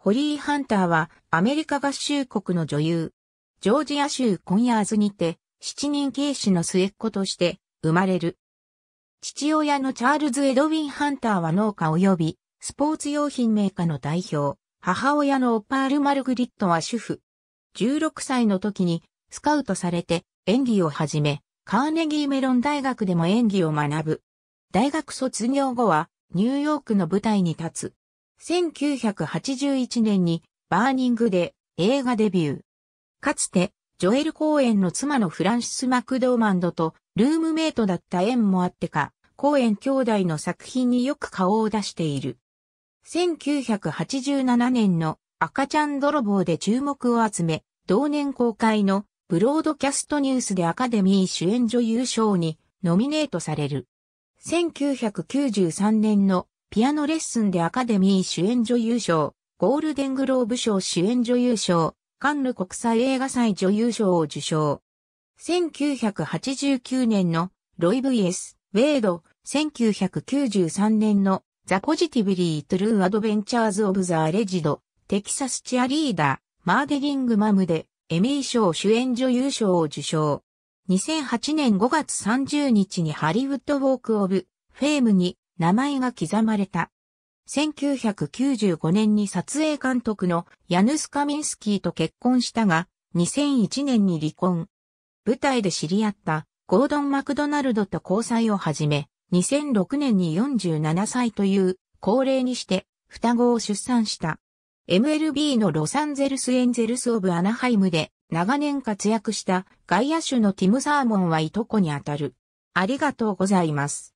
ホリー・ハンターはアメリカ合衆国の女優、ジョージア州コンヤーズにて、七人警視の末っ子として生まれる。父親のチャールズ・エドウィン・ハンターは農家及びスポーツ用品メーカーの代表、母親のオパール・マルグリットは主婦。16歳の時にスカウトされて演技を始め、カーネギーメロン大学でも演技を学ぶ。大学卒業後はニューヨークの舞台に立つ。1981年にバーニングで映画デビュー。かつて、ジョエル・コーエンの妻のフランシス・マクドーマンドとルームメイトだった縁もあってか、コーエン兄弟の作品によく顔を出している。1987年の赤ちゃん泥棒で注目を集め、同年公開のブロードキャストニュースでアカデミー主演女優賞にノミネートされる。1993年のピアノレッスンでアカデミー主演女優賞、ゴールデングローブ賞主演女優賞、カンヌ国際映画祭女優賞を受賞。1989年のロイ VS ウェイド、1993年のザ・ポジティブリー・トゥルー・アドベンチャーズ・オブ・ザ・レジド、テキサス・チアリーダー、マーデリング・マムでエミー賞主演女優賞を受賞。2008年5月30日にハリウッド・ウォーク・オブ・フェームに名前が刻まれた。1995年に撮影監督のヤヌス・カミンスキーと結婚したが、2001年に離婚。舞台で知り合ったゴードン・マクドナルドと交際を始め、2006年に47歳という高齢にして双子を出産した。MLB のロサンゼルス・エンゼルス・オブ・アナハイムで長年活躍した外野手のティム・サーモンはいとこにあたる。ありがとうございます。